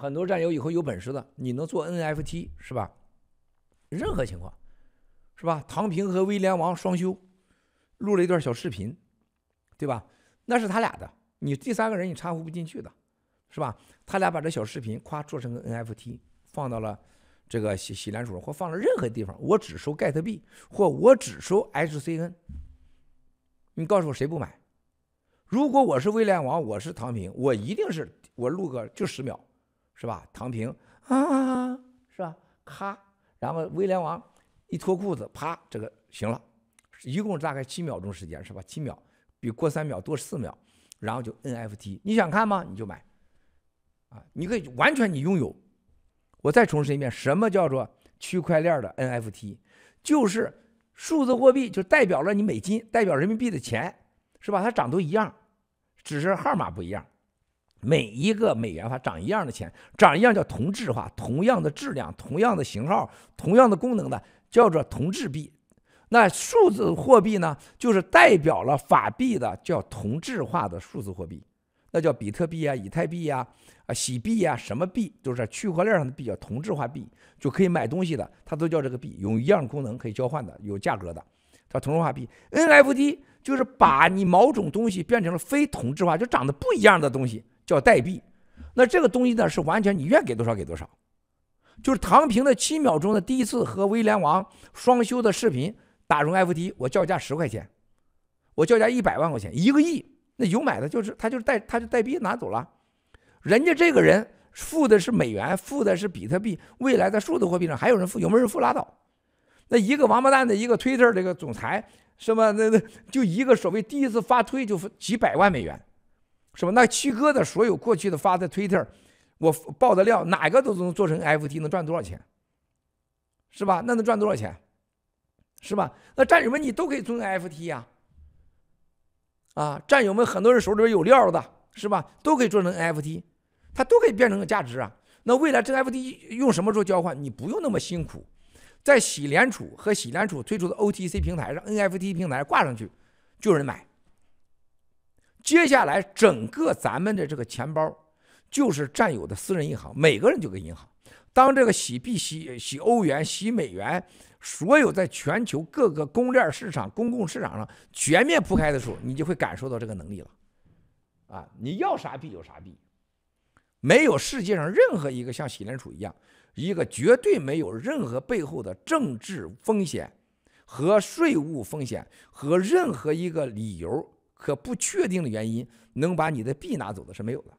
很多战友以后有本事的，你能做 NFT 是吧？任何情况，是吧？唐平和威廉王双修，录了一段小视频，对吧？那是他俩的，你第三个人你掺和不进去的，是吧？他俩把这小视频夸做成个 NFT，放到了这个洗洗脸水，或放了任何地方，我只收 Get 币或我只收 HCN。你告诉我谁不买？如果我是威廉王，我是唐平，我一定是我录个就十秒。是吧？躺平啊，是吧？咔，然后威廉王一脱裤子，啪，这个行了，一共大概七秒钟时间，是吧？七秒比过三秒多四秒，然后就 NFT，你想看吗？你就买啊！你可以完全你拥有。我再重申一遍，什么叫做区块链的 NFT？就是数字货币，就代表了你美金，代表人民币的钱，是吧？它长得都一样，只是号码不一样。每一个美元它长一样的钱，长一样叫同质化，同样的质量、同样的型号、同样的功能的，叫做同质币。那数字货币呢，就是代表了法币的叫同质化的数字货币。那叫比特币啊、以太币啊、啊洗币啊、什么币，都是区块链上的币叫同质化币，就可以买东西的，它都叫这个币，有一样功能可以交换的，有价格的，叫同质化币。NFT 就是把你某种东西变成了非同质化，就长得不一样的东西。叫代币，那这个东西呢是完全你愿意给多少给多少，就是唐平的七秒钟的第一次和威廉王双修的视频打中 FT，我叫价十块钱，我叫价一百万块钱一个亿，那有买的就是他就是代他就代币拿走了，人家这个人付的是美元，付的是比特币，未来在数字货币上还有人付，有没有人付拉倒，那一个王八蛋的一个推特这个总裁是吧？那那就一个所谓第一次发推就几百万美元。是吧？那七哥的所有过去的发的 Twitter，我爆的料，哪个都能做成 NFT，能赚多少钱？是吧？那能赚多少钱？是吧？那战友们，你都可以做 NFT 呀。啊，战友们，很多人手里边有料的，是吧？都可以做成 NFT，它都可以变成个价值啊。那未来这 NFT 用什么做交换？你不用那么辛苦，在喜联储和喜联储推出的 OTC 平台上，NFT 平台挂上去，就有人买。接下来，整个咱们的这个钱包，就是占有的私人银行，每个人就个银行。当这个洗币、洗洗欧元、洗美元，所有在全球各个公链市场、公共市场上全面铺开的时候，你就会感受到这个能力了。啊，你要啥币有啥币，没有世界上任何一个像美联储一样，一个绝对没有任何背后的政治风险和税务风险和任何一个理由。可不确定的原因能把你的币拿走的是没有的。